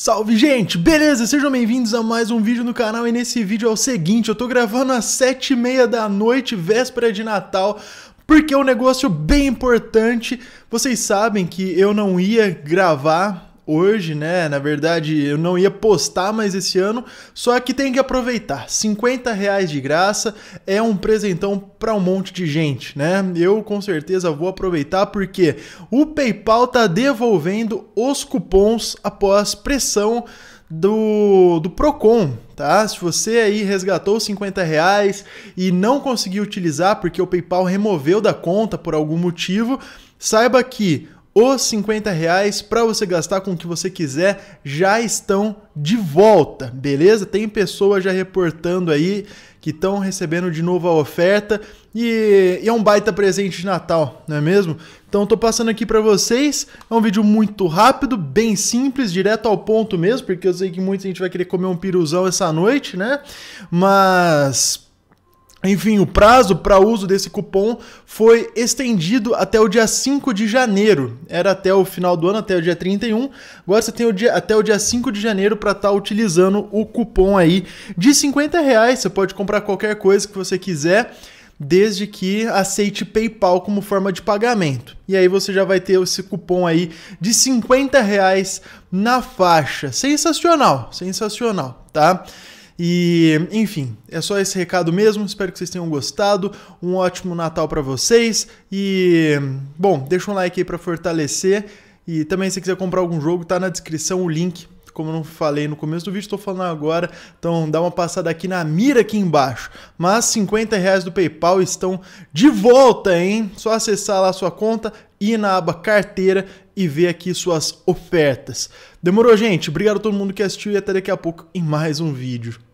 Salve gente, beleza? Sejam bem-vindos a mais um vídeo no canal e nesse vídeo é o seguinte, eu tô gravando às sete e meia da noite, véspera de Natal, porque é um negócio bem importante, vocês sabem que eu não ia gravar hoje, né? Na verdade, eu não ia postar mais esse ano, só que tem que aproveitar. 50 reais de graça é um presentão para um monte de gente, né? Eu com certeza vou aproveitar porque o PayPal tá devolvendo os cupons após pressão do, do Procon, tá? Se você aí resgatou 50 reais e não conseguiu utilizar porque o PayPal removeu da conta por algum motivo, saiba que os 50 reais para você gastar com o que você quiser já estão de volta, beleza? Tem pessoas já reportando aí que estão recebendo de novo a oferta e, e, é um baita presente de Natal, não é mesmo? Então estou passando aqui para vocês, é um vídeo muito rápido, bem simples, direto ao ponto mesmo, porque eu sei que muita gente vai querer comer um piruzão essa noite, né? Mas enfim, o prazo para uso desse cupom foi estendido até o dia 5 de janeiro. Era até o final do ano, até o dia 31. Agora você tem o dia, até o dia 5 de janeiro para estar tá utilizando o cupom aí de 50 reais. Você pode comprar qualquer coisa que você quiser desde que aceite PayPal como forma de pagamento. E aí você já vai ter esse cupom aí de 50 reais na faixa. Sensacional, sensacional, tá? E, enfim, é só esse recado mesmo. Espero que vocês tenham gostado. Um ótimo Natal para vocês. E, bom, deixa um like aí para fortalecer. E também, se quiser comprar algum jogo, tá na descrição o link. Como eu não falei no começo do vídeo, estou falando agora. Então dá uma passada aqui na mira aqui embaixo. Mas 50 reais do PayPal estão de volta, hein? Só acessar lá a sua conta, ir na aba carteira e ver aqui suas ofertas. Demorou, gente? Obrigado a todo mundo que assistiu e até daqui a pouco em mais um vídeo.